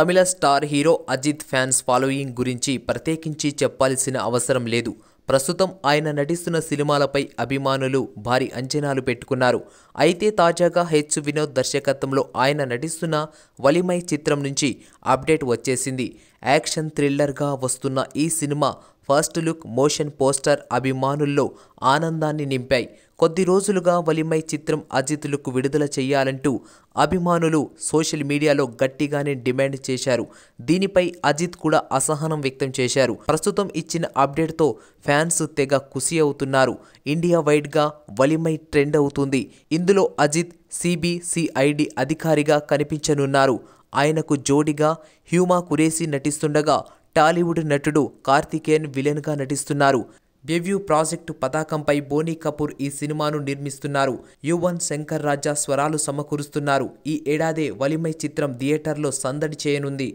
తమిళ star hero Ajith fans following గురించి ప్రత్యేకించి చెప్పాల్సిన అవసరం లేదు ప్రస్తుతం ఆయన నటిస్తున్న సినిమాలపై అభిమానులు భారీ అంచనాలు పెట్టుకున్నారు అయితే తాజాగా హెచ్ వినోద్ దర్శకత్వంలో ఆయన నటిస్తున్న వలిమై చిత్రం నుంచి అప్డేట్ వచ్చేసింది యాక్షన్ థ్రిల్లర్గా వస్తున్న ఈ cinema first look motion poster అభిమానుల్లో ఆనందాన్ని నింపాయి కొద్ది రోజులుగా వలిమై చిత్రం అజిత్ లుక్ విడుదల చేయాలంటూ అభిమానులు సోషల్ మీడియాలో గట్టిగానే డిమాండ్ చేశారు దీనిపై అజిత్ కూడా అసహనం వ్యక్తం చేశారు ప్రస్తుతం ఇచ్చిన అప్డేట్తో ఫ్యాన్స్ తెగ ఖుషి అవుతున్నారు ఇండియా వైడ్గా వలిమై ట్రెండ్ అవుతుంది ఇందులో అజిత్ సిబిసిఐడి అధికారిగా కనిపించనున్నారు ఆయనకు జోడిగా హ్యూమా కురేసి నటిస్తుండగా టాలీవుడ్ నటుడు కార్తికేయన్ విలన్గా నటిస్తున్నారు డెవ్యూ ప్రాజెక్టు పతాకంపై బోనీ కపూర్ ఈ సినిమాను నిర్మిస్తున్నారు యువన్ శంకర్ రాజా స్వరాలు సమకూరుస్తున్నారు ఈ ఏడాదే వలిమై చిత్రం థియేటర్లో సందడి చేయనుంది